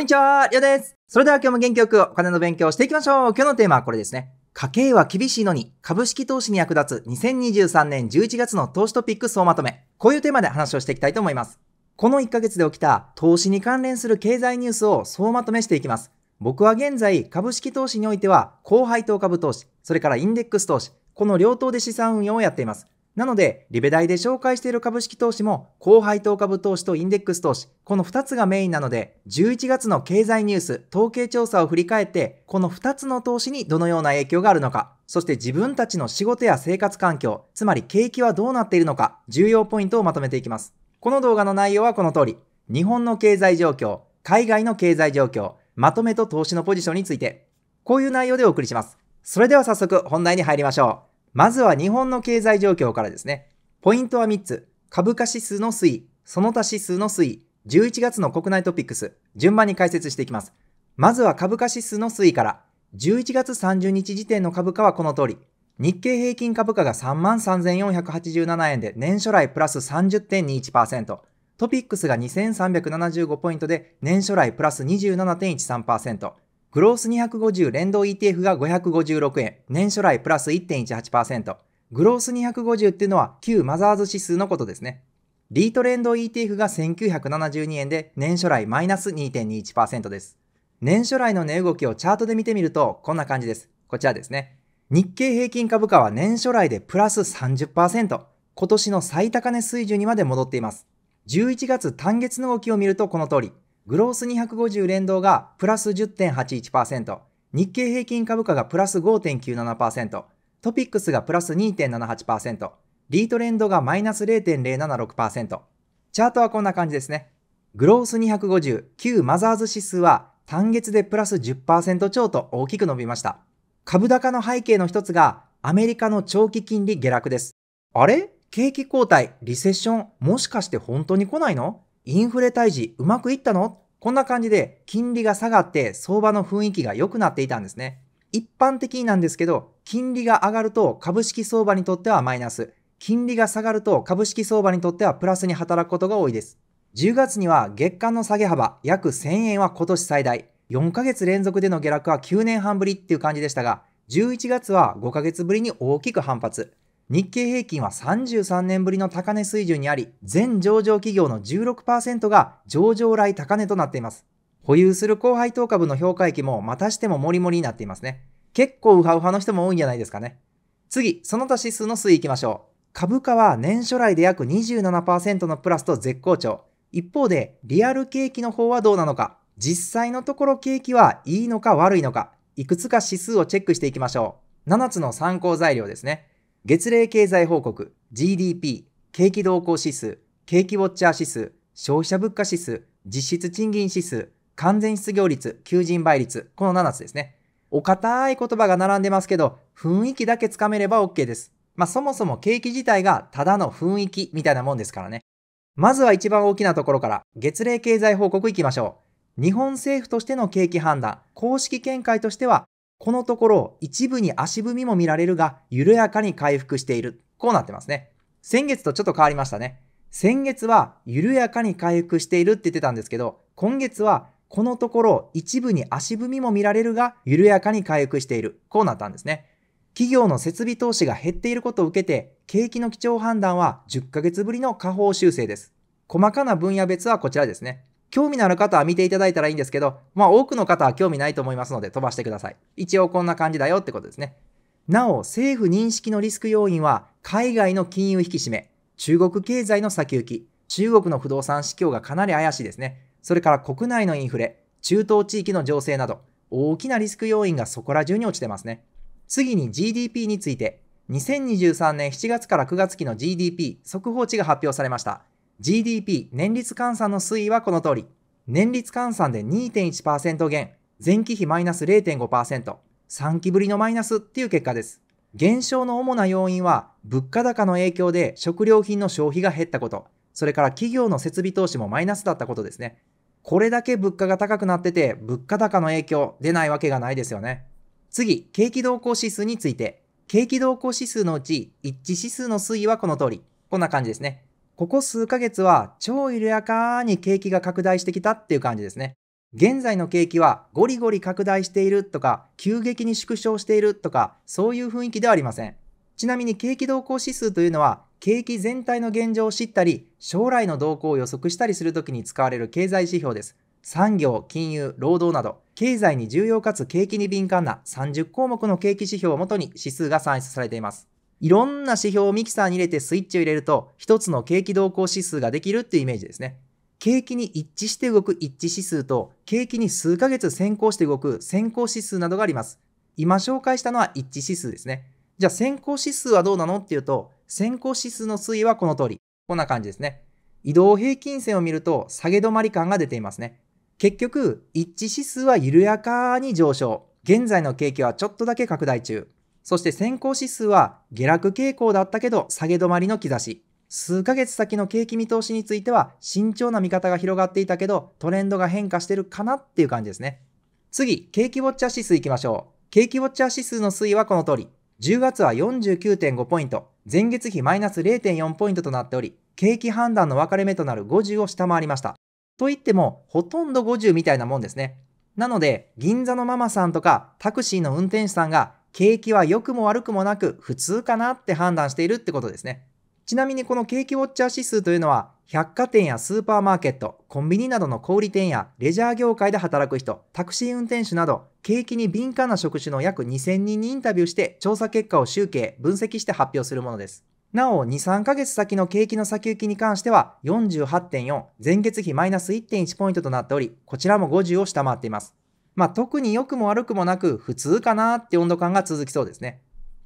んにちは、りょうです。それでは今日も元気よくお金の勉強をしていきましょう。今日のテーマはこれですね。家計は厳しいのに株式投資に役立つ2023年11月の投資トピック総まとめ。こういうテーマで話をしていきたいと思います。この1ヶ月で起きた投資に関連する経済ニュースを総まとめしていきます。僕は現在株式投資においては高配当株投資、それからインデックス投資、この両党で資産運用をやっています。なので、リベ大で紹介している株式投資も、高配当株投資とインデックス投資、この2つがメインなので、11月の経済ニュース、統計調査を振り返って、この2つの投資にどのような影響があるのか、そして自分たちの仕事や生活環境、つまり景気はどうなっているのか、重要ポイントをまとめていきます。この動画の内容はこの通り、日本の経済状況、海外の経済状況、まとめと投資のポジションについて、こういう内容でお送りします。それでは早速本題に入りましょう。まずは日本の経済状況からですね。ポイントは3つ。株価指数の推移、その他指数の推移、11月の国内トピックス、順番に解説していきます。まずは株価指数の推移から。11月30日時点の株価はこの通り。日経平均株価が33,487円で年初来プラス30.21%。トピックスが2375ポイントで年初来プラス27.13%。グロース250連動 ETF が556円、年初来プラス1.18%。グロース250っていうのは旧マザーズ指数のことですね。リート連動 ETF が1972円で年初来マイナス2.21%です。年初来の値動きをチャートで見てみるとこんな感じです。こちらですね。日経平均株価は年初来でプラス30%。今年の最高値水準にまで戻っています。11月単月の動きを見るとこの通り。グロース250連動がプラス10.81%、日経平均株価がプラス5.97%、トピックスがプラス2.78%、リートレンドがマイナス0.076%。チャートはこんな感じですね。グロース250、旧マザーズ指数は単月でプラス10%超と大きく伸びました。株高の背景の一つがアメリカの長期金利下落です。あれ景気後退、リセッション、もしかして本当に来ないのインフレ退治うまくいったのこんな感じで金利が下がって相場の雰囲気が良くなっていたんですね。一般的になんですけど、金利が上がると株式相場にとってはマイナス、金利が下がると株式相場にとってはプラスに働くことが多いです。10月には月間の下げ幅約1000円は今年最大、4ヶ月連続での下落は9年半ぶりっていう感じでしたが、11月は5ヶ月ぶりに大きく反発。日経平均は33年ぶりの高値水準にあり、全上場企業の16%が上場来高値となっています。保有する高配当株の評価益もまたしてもモリモリになっていますね。結構ウハウハの人も多いんじゃないですかね。次、その他指数の推移いきましょう。株価は年初来で約27%のプラスと絶好調。一方で、リアル景気の方はどうなのか。実際のところ景気はいいのか悪いのか、いくつか指数をチェックしていきましょう。7つの参考材料ですね。月例経済報告、GDP、景気動向指数、景気ウォッチャー指数、消費者物価指数、実質賃金指数、完全失業率、求人倍率、この7つですね。お堅い言葉が並んでますけど、雰囲気だけつかめれば OK です。まあそもそも景気自体がただの雰囲気みたいなもんですからね。まずは一番大きなところから、月例経済報告行きましょう。日本政府としての景気判断、公式見解としては、このところ一部に足踏みも見られるが、緩やかに回復している。こうなってますね。先月とちょっと変わりましたね。先月は緩やかに回復しているって言ってたんですけど、今月はこのところ一部に足踏みも見られるが、緩やかに回復している。こうなったんですね。企業の設備投資が減っていることを受けて、景気の基調判断は10ヶ月ぶりの下方修正です。細かな分野別はこちらですね。興味のある方は見ていただいたらいいんですけど、まあ多くの方は興味ないと思いますので飛ばしてください。一応こんな感じだよってことですね。なお、政府認識のリスク要因は、海外の金融引き締め、中国経済の先行き、中国の不動産市況がかなり怪しいですね。それから国内のインフレ、中東地域の情勢など、大きなリスク要因がそこら中に落ちてますね。次に GDP について、2023年7月から9月期の GDP 速報値が発表されました。GDP 年率換算の推移はこの通り。年率換算で2.1%減、前期比マイナス0.5%、3期ぶりのマイナスっていう結果です。減少の主な要因は、物価高の影響で食料品の消費が減ったこと、それから企業の設備投資もマイナスだったことですね。これだけ物価が高くなってて、物価高の影響出ないわけがないですよね。次、景気動向指数について。景気動向指数のうち、一致指数の推移はこの通り。こんな感じですね。ここ数ヶ月は超緩やかに景気が拡大してきたっていう感じですね。現在の景気はゴリゴリ拡大しているとか、急激に縮小しているとか、そういう雰囲気ではありません。ちなみに景気動向指数というのは、景気全体の現状を知ったり、将来の動向を予測したりするときに使われる経済指標です。産業、金融、労働など、経済に重要かつ景気に敏感な30項目の景気指標をもとに指数が算出されています。いろんな指標をミキサーに入れてスイッチを入れると、一つの景気動向指数ができるっていうイメージですね。景気に一致して動く一致指数と、景気に数ヶ月先行して動く先行指数などがあります。今紹介したのは一致指数ですね。じゃあ先行指数はどうなのっていうと、先行指数の推移はこの通り。こんな感じですね。移動平均線を見ると下げ止まり感が出ていますね。結局、一致指数は緩やかに上昇。現在の景気はちょっとだけ拡大中。そして先行指数は下落傾向だったけど下げ止まりの兆し。数ヶ月先の景気見通しについては慎重な見方が広がっていたけどトレンドが変化してるかなっていう感じですね。次、景気ウォッチャー指数いきましょう。景気ウォッチャー指数の推移はこの通り。10月は49.5ポイント、前月比マイナス0.4ポイントとなっており、景気判断の分かれ目となる50を下回りました。と言っても、ほとんど50みたいなもんですね。なので、銀座のママさんとかタクシーの運転手さんが景気は良くも悪くもなく普通かなって判断しているってことですね。ちなみにこの景気ウォッチャー指数というのは、百貨店やスーパーマーケット、コンビニなどの小売店やレジャー業界で働く人、タクシー運転手など、景気に敏感な職種の約2000人にインタビューして調査結果を集計、分析して発表するものです。なお、2、3ヶ月先の景気の先行きに関しては48.4、前月比マイナス1.1ポイントとなっており、こちらも50を下回っています。まあ、特に良くも悪くもなく普通かなって温度感が続きそうですね。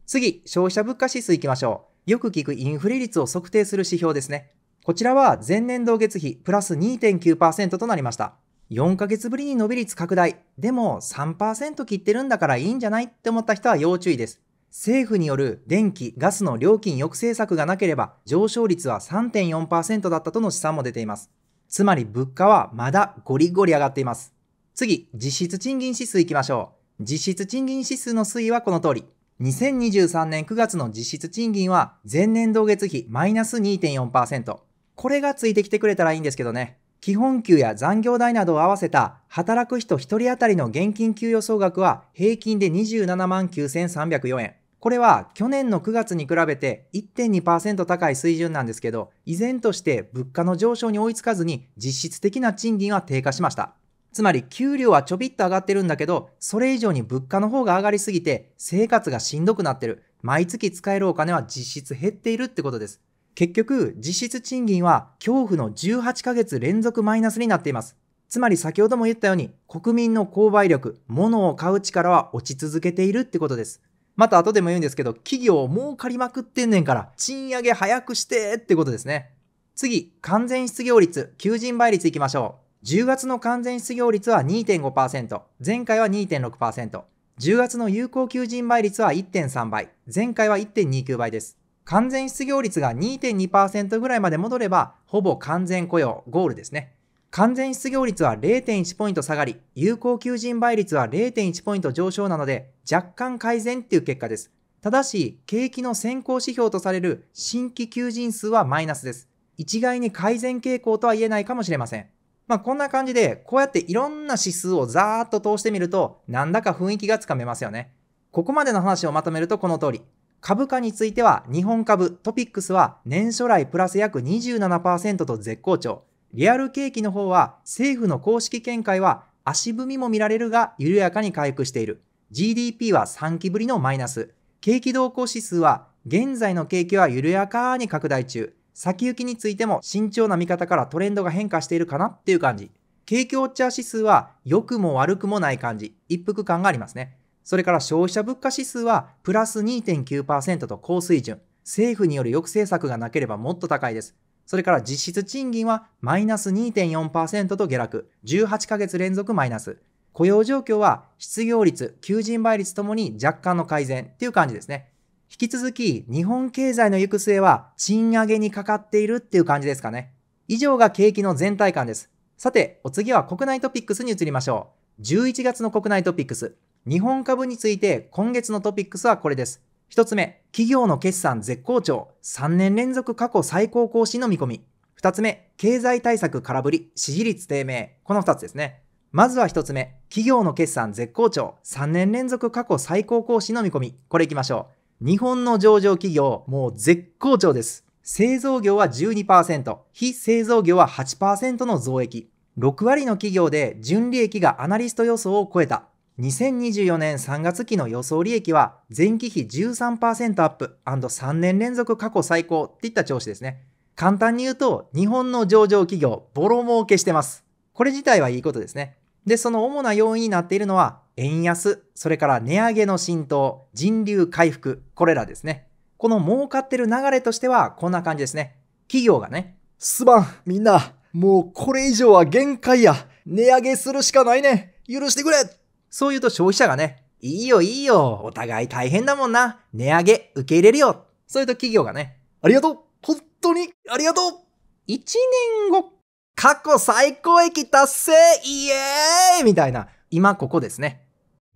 次、消費者物価指数行きましょう。よく聞くインフレ率を測定する指標ですね。こちらは前年同月比プラス2.9%となりました。4ヶ月ぶりに伸び率拡大。でも3%切ってるんだからいいんじゃないって思った人は要注意です。政府による電気・ガスの料金抑制策がなければ上昇率は3.4%だったとの試算も出ています。つまり物価はまだゴリゴリ上がっています。次、実質賃金指数いきましょう。実質賃金指数の推移はこの通り。2023年9月の実質賃金は前年同月比マイナス2.4%。これがついてきてくれたらいいんですけどね。基本給や残業代などを合わせた働く人1人当たりの現金給与総額は平均で27万9304円。これは去年の9月に比べて1.2%高い水準なんですけど、依然として物価の上昇に追いつかずに実質的な賃金は低下しました。つまり給料はちょびっと上がってるんだけど、それ以上に物価の方が上がりすぎて生活がしんどくなってる。毎月使えるお金は実質減っているってことです。結局、実質賃金は恐怖の18ヶ月連続マイナスになっています。つまり先ほども言ったように、国民の購買力、物を買う力は落ち続けているってことです。また後でも言うんですけど、企業儲かりまくってんねんから、賃上げ早くしてってことですね。次、完全失業率、求人倍率いきましょう。10月の完全失業率は2.5%、前回は2.6%、10月の有効求人倍率は1.3倍、前回は1.29倍です。完全失業率が2.2%ぐらいまで戻れば、ほぼ完全雇用、ゴールですね。完全失業率は0.1ポイント下がり、有効求人倍率は0.1ポイント上昇なので、若干改善っていう結果です。ただし、景気の先行指標とされる新規求人数はマイナスです。一概に改善傾向とは言えないかもしれません。まあ、こんな感じで、こうやっていろんな指数をざーっと通してみると、なんだか雰囲気がつかめますよね。ここまでの話をまとめるとこの通り。株価については、日本株、トピックスは年初来プラス約27%と絶好調。リアル景気の方は、政府の公式見解は足踏みも見られるが緩やかに回復している。GDP は3期ぶりのマイナス。景気動向指数は、現在の景気は緩やかに拡大中。先行きについても慎重な見方からトレンドが変化しているかなっていう感じ。景況ウォッチャー指数は良くも悪くもない感じ。一服感がありますね。それから消費者物価指数はプラス2.9%と高水準。政府による抑制策がなければもっと高いです。それから実質賃金はマイナス2.4%と下落。18ヶ月連続マイナス。雇用状況は失業率、求人倍率ともに若干の改善っていう感じですね。引き続き日本経済の行く末は賃上げにかかっているっていう感じですかね。以上が景気の全体感です。さて、お次は国内トピックスに移りましょう。11月の国内トピックス。日本株について今月のトピックスはこれです。1つ目、企業の決算絶好調。3年連続過去最高更新の見込み。2つ目、経済対策空振り。支持率低迷。この2つですね。まずは1つ目、企業の決算絶好調。3年連続過去最高更新の見込み。これいきましょう。日本の上場企業、もう絶好調です。製造業は12%、非製造業は8%の増益。6割の企業で純利益がアナリスト予想を超えた。2024年3月期の予想利益は前期比13%アップ &3 年連続過去最高っていった調子ですね。簡単に言うと、日本の上場企業、ボロ儲けしてます。これ自体はいいことですね。で、その主な要因になっているのは、円安、それから値上げの浸透、人流回復、これらですね。この儲かってる流れとしてはこんな感じですね。企業がね、すまん、みんな、もうこれ以上は限界や。値上げするしかないね。許してくれ。そう言うと消費者がね、いいよいいよ。お互い大変だもんな。値上げ受け入れるよ。そう言うと企業がね、ありがとう。本当にありがとう。一年後、過去最高益達成イエーイみたいな、今ここですね。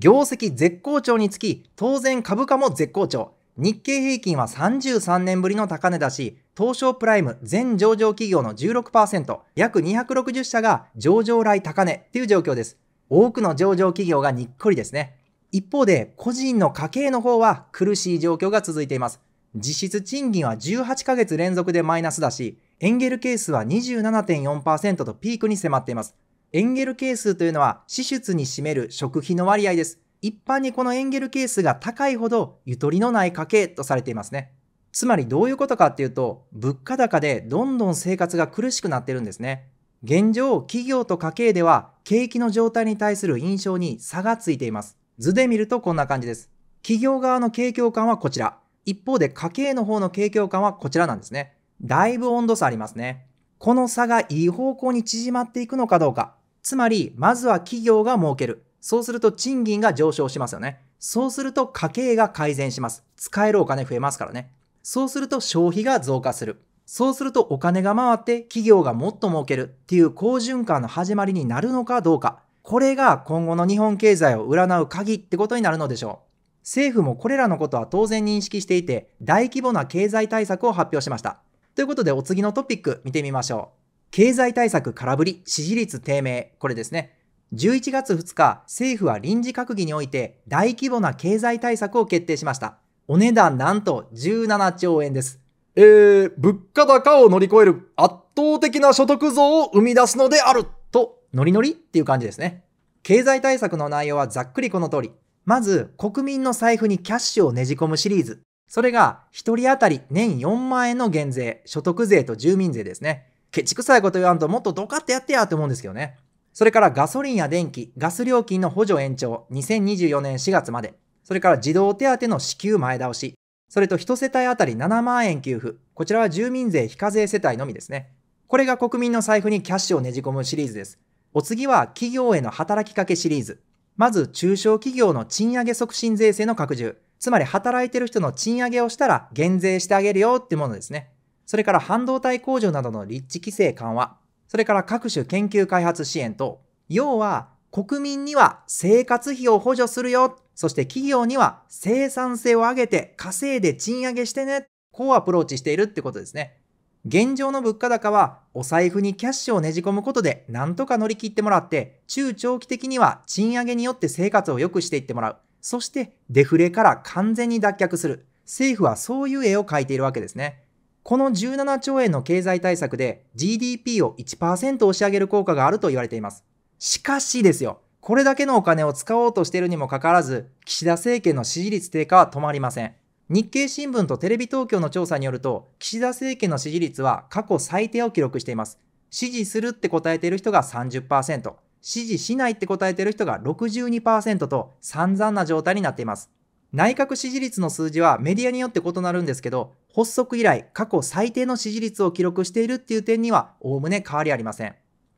業績絶好調につき、当然株価も絶好調。日経平均は33年ぶりの高値だし、東証プライム全上場企業の16%、約260社が上場来高値っていう状況です。多くの上場企業がにっこりですね。一方で、個人の家計の方は苦しい状況が続いています。実質賃金は18ヶ月連続でマイナスだし、エンゲル係数は27.4%とピークに迫っています。エンゲル係数というのは支出に占める食費の割合です。一般にこのエンゲル係数が高いほどゆとりのない家計とされていますね。つまりどういうことかっていうと、物価高でどんどん生活が苦しくなってるんですね。現状、企業と家計では景気の状態に対する印象に差がついています。図で見るとこんな感じです。企業側の景況感はこちら。一方で家計の方の景況感はこちらなんですね。だいぶ温度差ありますね。この差がいい方向に縮まっていくのかどうか。つまり、まずは企業が儲ける。そうすると賃金が上昇しますよね。そうすると家計が改善します。使えるお金増えますからね。そうすると消費が増加する。そうするとお金が回って企業がもっと儲けるっていう好循環の始まりになるのかどうか。これが今後の日本経済を占う鍵ってことになるのでしょう。政府もこれらのことは当然認識していて、大規模な経済対策を発表しました。ということでお次のトピック見てみましょう。経済対策空振り、支持率低迷。これですね。11月2日、政府は臨時閣議において大規模な経済対策を決定しました。お値段なんと17兆円です。えー、物価高を乗り越える圧倒的な所得増を生み出すのであると、ノリノリっていう感じですね。経済対策の内容はざっくりこの通り。まず、国民の財布にキャッシュをねじ込むシリーズ。それが、一人当たり年4万円の減税、所得税と住民税ですね。ケチくさいこと言わんともっとドカってやってやって思うんですけどね。それからガソリンや電気、ガス料金の補助延長、2024年4月まで。それから児童手当の支給前倒し。それと一世帯当たり7万円給付。こちらは住民税非課税世帯のみですね。これが国民の財布にキャッシュをねじ込むシリーズです。お次は企業への働きかけシリーズ。まず中小企業の賃上げ促進税制の拡充。つまり働いてる人の賃上げをしたら減税してあげるよってものですね。それから半導体工場などの立地規制緩和、それから各種研究開発支援と、要は国民には生活費を補助するよ、そして企業には生産性を上げて稼いで賃上げしてね、こうアプローチしているってことですね。現状の物価高はお財布にキャッシュをねじ込むことでなんとか乗り切ってもらって中長期的には賃上げによって生活を良くしていってもらう。そしてデフレから完全に脱却する。政府はそういう絵を描いているわけですね。この17兆円の経済対策で GDP を1%押し上げる効果があると言われています。しかしですよ、これだけのお金を使おうとしているにもかかわらず、岸田政権の支持率低下は止まりません。日経新聞とテレビ東京の調査によると、岸田政権の支持率は過去最低を記録しています。支持するって答えている人が30%、支持しないって答えている人が62%と散々な状態になっています。内閣支持率の数字はメディアによって異なるんですけど、発足以来過去最低の支持率を記録しているっていう点には概ね変わりありません。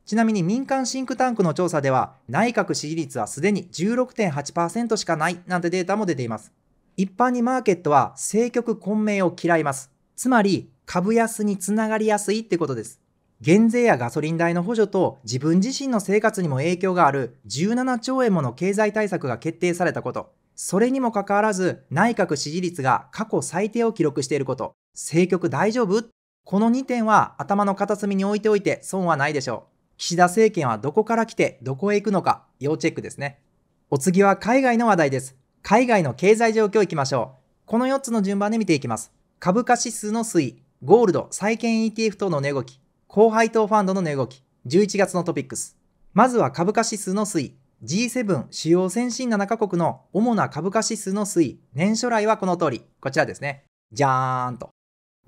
ちなみに民間シンクタンクの調査では、内閣支持率はすでに16.8%しかないなんてデータも出ています。一般にマーケットは政局混迷を嫌います。つまり、株安につながりやすいってことです。減税やガソリン代の補助と自分自身の生活にも影響がある17兆円もの経済対策が決定されたこと。それにもかかわらず、内閣支持率が過去最低を記録していること。政局大丈夫この2点は頭の片隅に置いておいて損はないでしょう。岸田政権はどこから来てどこへ行くのか要チェックですね。お次は海外の話題です。海外の経済状況いきましょう。この4つの順番で見ていきます。株価指数の推移、ゴールド、債券 ETF 等の値動き、高配当ファンドの値動き、11月のトピックス。まずは株価指数の推移、G7 主要先進7カ国の主な株価指数の推移、年初来はこの通り、こちらですね。じゃーんと。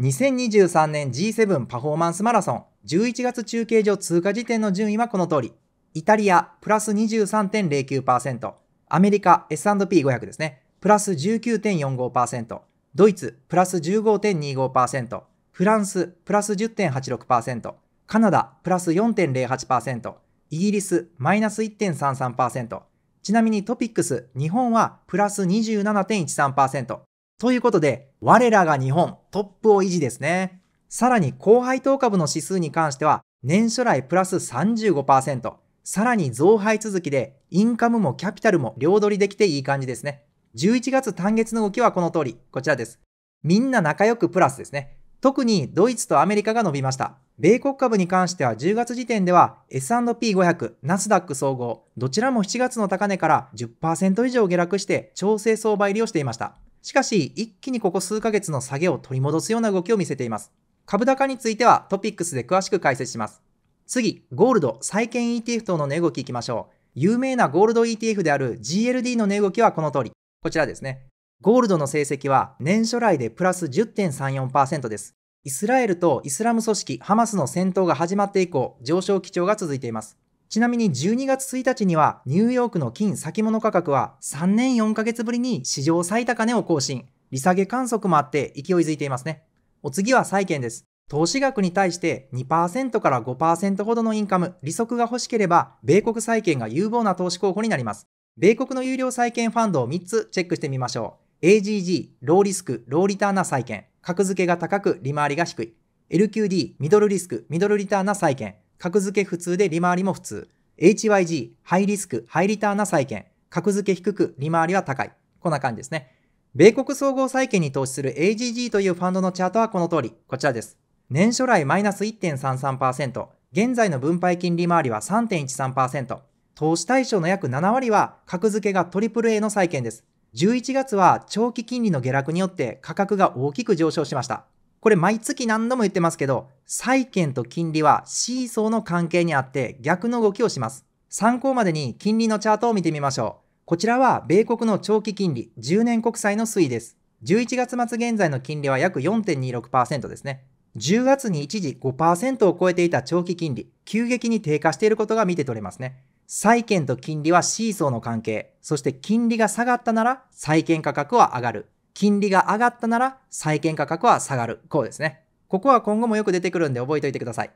2023年 G7 パフォーマンスマラソン、11月中継所通過時点の順位はこの通り。イタリア、プラス23.09%。アメリカ、S&P500 ですね。プラス19.45%。ドイツ、プラス15.25%。フランス、プラス10.86%。カナダ、プラス4.08%。イギリスマイナス1.33%、ちなみにトピックス日本はプラス27.13%。ということで、我らが日本トップを維持ですね。さらに高配当株の指数に関しては、年初来プラス35%、さらに増配続きで、インカムもキャピタルも両取りできていい感じですね。11月単月の動きはこの通り、こちらです。みんな仲良くプラスですね。特にドイツとアメリカが伸びました。米国株に関しては10月時点では S&P500、ナスダック総合、どちらも7月の高値から10%以上下落して調整相場入りをしていました。しかし、一気にここ数ヶ月の下げを取り戻すような動きを見せています。株高についてはトピックスで詳しく解説します。次、ゴールド、債券 ETF 等の値動きいきましょう。有名なゴールド ETF である GLD の値動きはこの通り。こちらですね。ゴールドの成績は年初来でプラス10.34%です。イスラエルとイスラム組織ハマスの戦闘が始まって以降、上昇基調が続いています。ちなみに12月1日にはニューヨークの金先物価格は3年4ヶ月ぶりに史上最高値を更新。利下げ観測もあって勢いづいていますね。お次は債券です。投資額に対して2%から5%ほどのインカム、利息が欲しければ、米国債券が有望な投資候補になります。米国の有料債券ファンドを3つチェックしてみましょう。AGG、ローリスク、ローリターンな債券、格付けが高く、利回りが低い。LQD、ミドルリスク、ミドルリターンな債券、格付け普通で利回りも普通。HYG、ハイリスク、ハイリターンな債券、格付け低く、利回りは高い。こんな感じですね。米国総合債券に投資する AGG というファンドのチャートはこの通り、こちらです。年初来マイナス1.33%、現在の分配金利回りは3.13%、投資対象の約7割は格付けが AAA の債券です。11月は長期金利の下落によって価格が大きく上昇しました。これ毎月何度も言ってますけど、債券と金利はシーソーの関係にあって逆の動きをします。参考までに金利のチャートを見てみましょう。こちらは米国の長期金利10年国債の推移です。11月末現在の金利は約4.26%ですね。10月に一時5%を超えていた長期金利、急激に低下していることが見て取れますね。債券と金利はシーソーの関係。そして金利が下がったなら債券価格は上がる。金利が上がったなら債券価格は下がる。こうですね。ここは今後もよく出てくるんで覚えておいてください。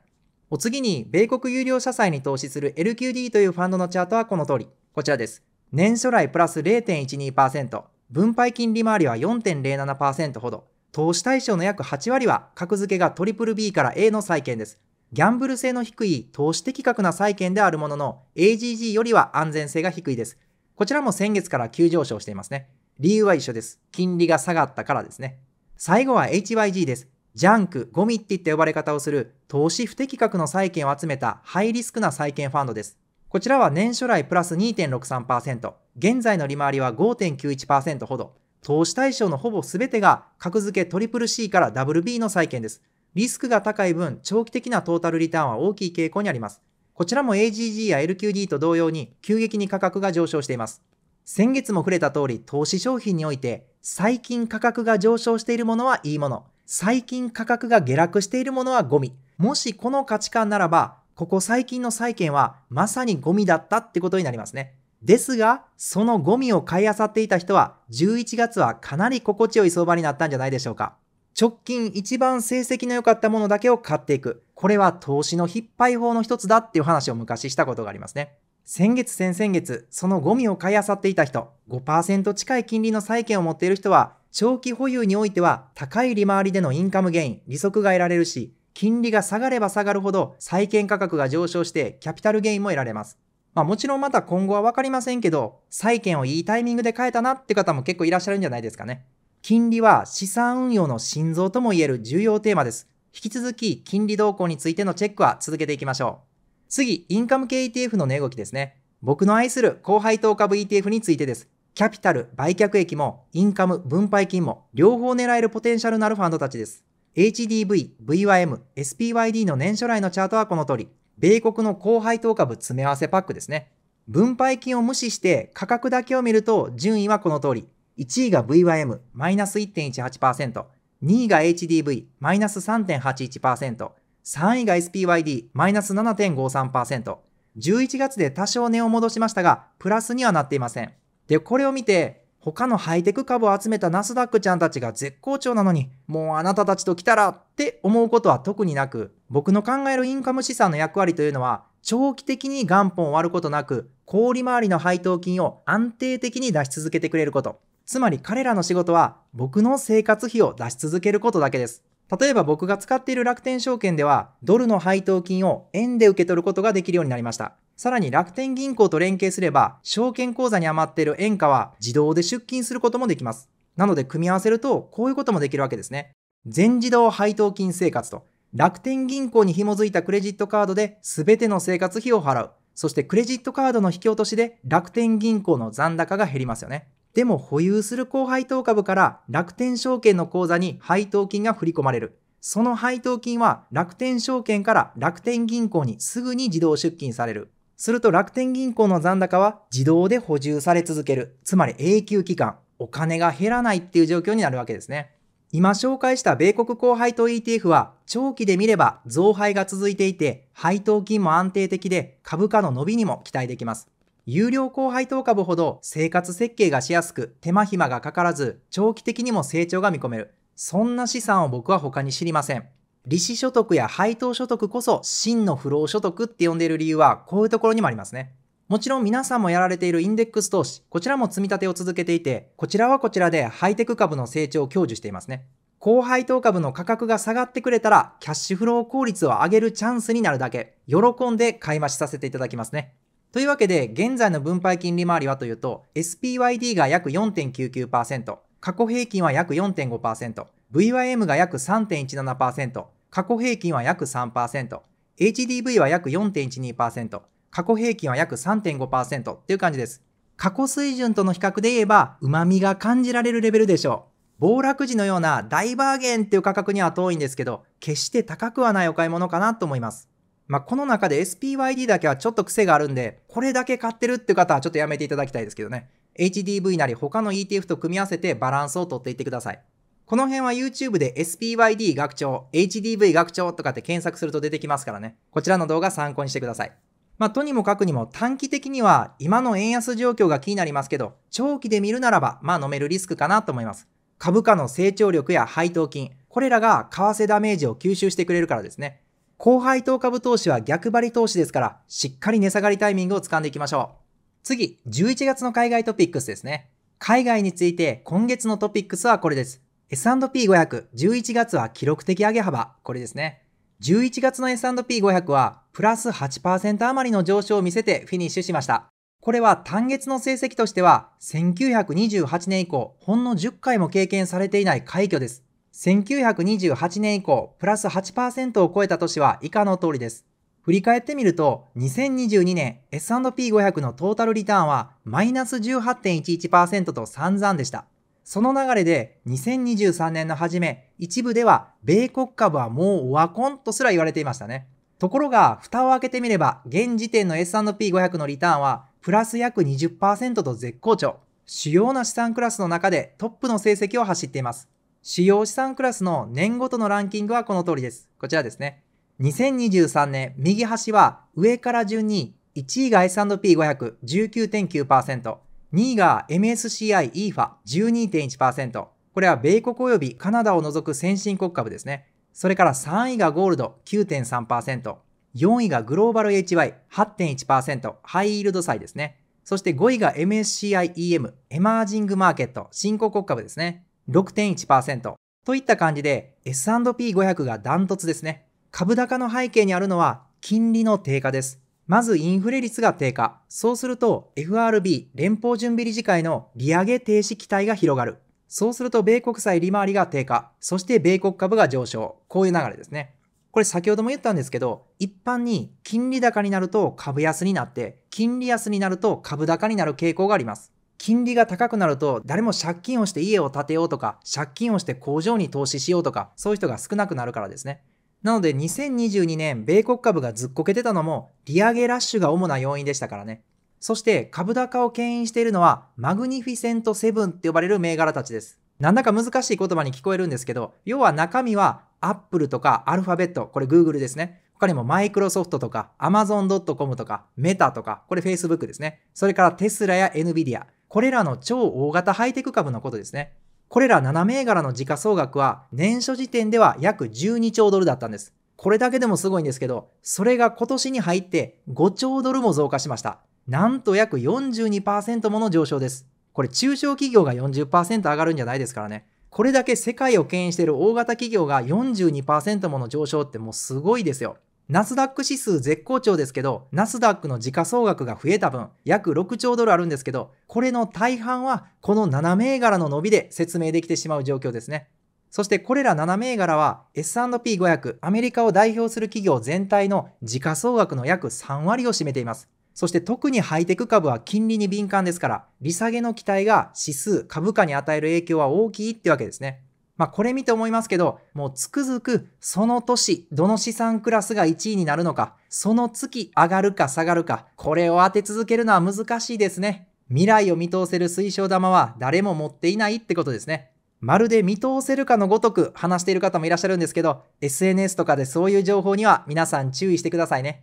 お次に、米国有料社債に投資する LQD というファンドのチャートはこの通り。こちらです。年初来プラス0.12%、分配金利回りは4.07%ほど、投資対象の約8割は格付けが BBB から A の債券です。ギャンブル性の低い投資的確な債券であるものの AGG よりは安全性が低いです。こちらも先月から急上昇していますね。理由は一緒です。金利が下がったからですね。最後は HYG です。ジャンク、ゴミっていった呼ばれ方をする投資不適格の債券を集めたハイリスクな債券ファンドです。こちらは年初来プラス2.63%、現在の利回りは5.91%ほど、投資対象のほぼ全てが格付け CCC から WB の債券です。リスクが高い分、長期的なトータルリターンは大きい傾向にあります。こちらも AGG や LQD と同様に急激に価格が上昇しています。先月も触れた通り、投資商品において、最近価格が上昇しているものはいいもの、最近価格が下落しているものはゴミ。もしこの価値観ならば、ここ最近の債券はまさにゴミだったってことになりますね。ですが、そのゴミを買い漁っていた人は、11月はかなり心地よい相場になったんじゃないでしょうか。直近一番成績の良かったものだけを買っていく。これは投資の引っ張り法の一つだっていう話を昔したことがありますね。先月先々月、そのゴミを買い漁っていた人、5%近い金利の債券を持っている人は、長期保有においては高い利回りでのインカムゲイン、利息が得られるし、金利が下がれば下がるほど債券価格が上昇してキャピタルゲインも得られます。まあもちろんまた今後は分かりませんけど、債券をいいタイミングで変えたなって方も結構いらっしゃるんじゃないですかね。金利は資産運用の心臓ともいえる重要テーマです。引き続き金利動向についてのチェックは続けていきましょう。次、インカム系 ETF の値動きですね。僕の愛する高配当株 ETF についてです。キャピタル、売却益も、インカム、分配金も、両方狙えるポテンシャルのあるファンドたちです。HDV、VYM、SPYD の年初来のチャートはこの通り、米国の高配当株詰め合わせパックですね。分配金を無視して価格だけを見ると順位はこの通り。1位が VYM、マイナス1.18%、2位が HDV、マイナス3.81%、3位が SPYD、マイナス7.53%、11月で多少値を戻しましたが、プラスにはなっていません。で、これを見て、他のハイテク株を集めたナスダックちゃんたちが絶好調なのに、もうあなたたちと来たらって思うことは特になく、僕の考えるインカム資産の役割というのは、長期的に元本を割ることなく、小売回りの配当金を安定的に出し続けてくれること。つまり彼らの仕事は僕の生活費を出し続けることだけです。例えば僕が使っている楽天証券では、ドルの配当金を円で受け取ることができるようになりました。さらに楽天銀行と連携すれば、証券口座に余っている円価は自動で出金することもできます。なので組み合わせると、こういうこともできるわけですね。全自動配当金生活と、楽天銀行に紐づいたクレジットカードで全ての生活費を払う。そしてクレジットカードの引き落としで楽天銀行の残高が減りますよね。でも保有する高配当株から楽天証券の口座に配当金が振り込まれる。その配当金は楽天証券から楽天銀行にすぐに自動出金される。すると楽天銀行の残高は自動で補充され続ける。つまり永久期間、お金が減らないっていう状況になるわけですね。今紹介した米国高配当 ETF は長期で見れば増配が続いていて配当金も安定的で株価の伸びにも期待できます。有料高配当株ほど生活設計がしやすく、手間暇がかからず、長期的にも成長が見込める。そんな資産を僕は他に知りません。利子所得や配当所得こそ真の不労所得って呼んでいる理由はこういうところにもありますね。もちろん皆さんもやられているインデックス投資、こちらも積み立てを続けていて、こちらはこちらでハイテク株の成長を享受していますね。高配当株の価格が下がってくれたら、キャッシュフロー効率を上げるチャンスになるだけ、喜んで買い増しさせていただきますね。というわけで、現在の分配金利回りはというと、SPYD が約4.99%、過去平均は約4.5%、VYM が約3.17%、過去平均は約3%、HDV は約4.12%、過去平均は約3.5%っていう感じです。過去水準との比較で言えば、旨味が感じられるレベルでしょう。暴落時のような大バーゲンっていう価格には遠いんですけど、決して高くはないお買い物かなと思います。まあ、この中で SPYD だけはちょっと癖があるんで、これだけ買ってるって方はちょっとやめていただきたいですけどね。HDV なり他の ETF と組み合わせてバランスをとっていってください。この辺は YouTube で SPYD 学長、HDV 学長とかって検索すると出てきますからね。こちらの動画参考にしてください。まあ、とにもかくにも短期的には今の円安状況が気になりますけど、長期で見るならば、まあ飲めるリスクかなと思います。株価の成長力や配当金、これらが為替ダメージを吸収してくれるからですね。後輩投株投資は逆張り投資ですから、しっかり値下がりタイミングを掴んでいきましょう。次、11月の海外トピックスですね。海外について今月のトピックスはこれです。S&P500、11月は記録的上げ幅、これですね。11月の S&P500 は、プラス8%余りの上昇を見せてフィニッシュしました。これは単月の成績としては、1928年以降、ほんの10回も経験されていない快挙です。1928年以降、プラス8%を超えた年は以下の通りです。振り返ってみると、2022年 S&P500 のトータルリターンはマイナス18.11%と散々でした。その流れで2023年の初め、一部では米国株はもうオワコンとすら言われていましたね。ところが、蓋を開けてみれば、現時点の S&P500 のリターンは、プラス約20%と絶好調。主要な資産クラスの中でトップの成績を走っています。使用資産クラスの年ごとのランキングはこの通りです。こちらですね。2023年右端は上から順に1位が S&P500 19.9%、2位が MSCI イ f ファ12.1%、これは米国及びカナダを除く先進国株ですね。それから3位がゴールド9.3%、4位がグローバル HY8.1%、ハイイールド債ですね。そして5位が MSCIEM、エマージングマーケット、新興国株ですね。6.1%といった感じで S&P500 がダントツですね。株高の背景にあるのは金利の低下です。まずインフレ率が低下。そうすると FRB 連邦準備理事会の利上げ停止期待が広がる。そうすると米国債利回りが低下。そして米国株が上昇。こういう流れですね。これ先ほども言ったんですけど、一般に金利高になると株安になって、金利安になると株高になる傾向があります。金利が高くなると誰も借金をして家を建てようとか借金をして工場に投資しようとかそういう人が少なくなるからですねなので2022年米国株がずっこけてたのも利上げラッシュが主な要因でしたからねそして株高を牽引しているのはマグニフィセントセブンって呼ばれる銘柄たちですなんだか難しい言葉に聞こえるんですけど要は中身はアップルとかアルファベットこれ Google ですね他にもマイクロソフトとか Amazon.com とかメタとかこれ Facebook ですねそれからテスラや NVIDIA これらの超大型ハイテク株のことですね。これら7銘柄の時価総額は年初時点では約12兆ドルだったんです。これだけでもすごいんですけど、それが今年に入って5兆ドルも増加しました。なんと約42%もの上昇です。これ中小企業が40%上がるんじゃないですからね。これだけ世界を牽引している大型企業が42%もの上昇ってもうすごいですよ。ナスダック指数絶好調ですけど、ナスダックの時価総額が増えた分、約6兆ドルあるんですけど、これの大半はこの7銘柄の伸びで説明できてしまう状況ですね。そしてこれら7銘柄は S&P500 アメリカを代表する企業全体の時価総額の約3割を占めています。そして特にハイテク株は金利に敏感ですから、利下げの期待が指数、株価に与える影響は大きいってわけですね。まあ、これ見て思いますけど、もうつくづくその年、どの資産クラスが1位になるのか、その月上がるか下がるか、これを当て続けるのは難しいですね。未来を見通せる推奨玉は誰も持っていないってことですね。まるで見通せるかのごとく話している方もいらっしゃるんですけど、SNS とかでそういう情報には皆さん注意してくださいね。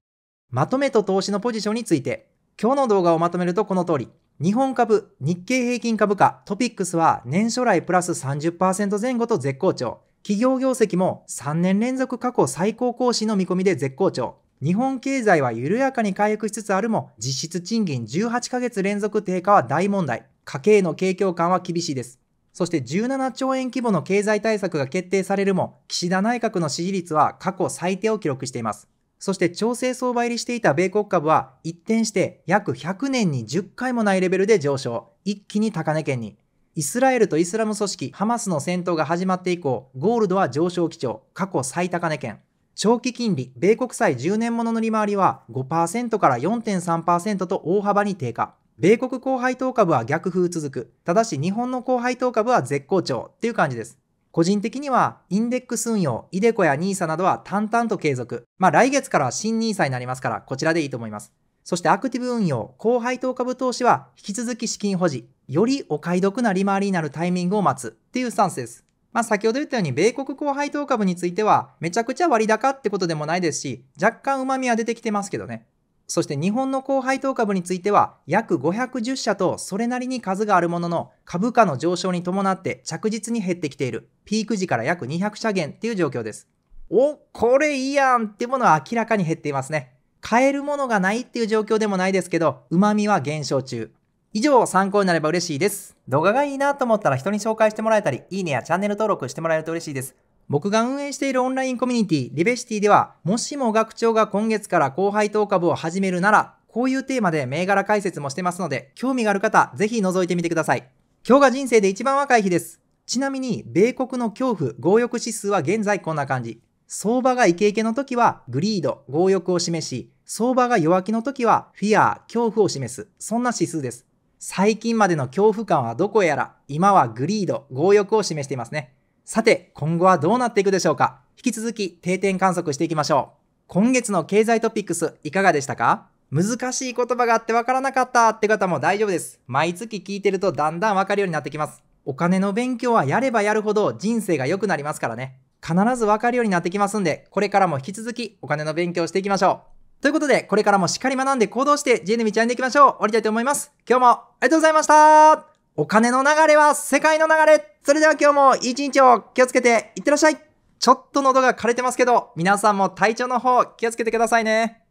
まとめと投資のポジションについて、今日の動画をまとめるとこの通り。日本株、日経平均株価、トピックスは年初来プラス30%前後と絶好調。企業業績も3年連続過去最高更新の見込みで絶好調。日本経済は緩やかに回復しつつあるも、実質賃金18ヶ月連続低下は大問題。家計の景況感は厳しいです。そして17兆円規模の経済対策が決定されるも、岸田内閣の支持率は過去最低を記録しています。そして調整相場入りしていた米国株は一転して約100年に10回もないレベルで上昇、一気に高値圏に。イスラエルとイスラム組織ハマスの戦闘が始まって以降、ゴールドは上昇基調、過去最高値圏。長期金利、米国債10年ものの利回りは5%から4.3%と大幅に低下。米国高配当株は逆風続く。ただし日本の高配当株は絶好調っていう感じです。個人的には、インデックス運用、イデコや nisa などは淡々と継続。まあ来月からは新 nisa になりますから、こちらでいいと思います。そしてアクティブ運用、高配当株投資は、引き続き資金保持、よりお買い得な利回りになるタイミングを待つっていうスタンスです。まあ先ほど言ったように、米国高配当株については、めちゃくちゃ割高ってことでもないですし、若干旨味は出てきてますけどね。そして日本の高配当株については約510社とそれなりに数があるものの株価の上昇に伴って着実に減ってきているピーク時から約200社減っていう状況です。おこれいいやんってものは明らかに減っていますね。買えるものがないっていう状況でもないですけど旨味は減少中。以上参考になれば嬉しいです。動画がいいなと思ったら人に紹介してもらえたりいいねやチャンネル登録してもらえると嬉しいです。僕が運営しているオンラインコミュニティ、リベシティでは、もしも学長が今月から後輩投株を始めるなら、こういうテーマで銘柄解説もしてますので、興味がある方、ぜひ覗いてみてください。今日が人生で一番若い日です。ちなみに、米国の恐怖、強欲指数は現在こんな感じ。相場がイケイケの時は、グリード、強欲を示し、相場が弱気の時は、フィアー、恐怖を示す。そんな指数です。最近までの恐怖感はどこやら、今はグリード、強欲を示していますね。さて、今後はどうなっていくでしょうか引き続き定点観測していきましょう。今月の経済トピックスいかがでしたか難しい言葉があってわからなかったって方も大丈夫です。毎月聞いてるとだんだんわかるようになってきます。お金の勉強はやればやるほど人生が良くなりますからね。必ずわかるようになってきますんで、これからも引き続きお金の勉強していきましょう。ということで、これからもしっかり学んで行動して JNB チャンネルいきましょう。終わりたいと思います。今日もありがとうございましたお金の流れは世界の流れそれでは今日も一日を気をつけていってらっしゃいちょっと喉が枯れてますけど、皆さんも体調の方気をつけてくださいね。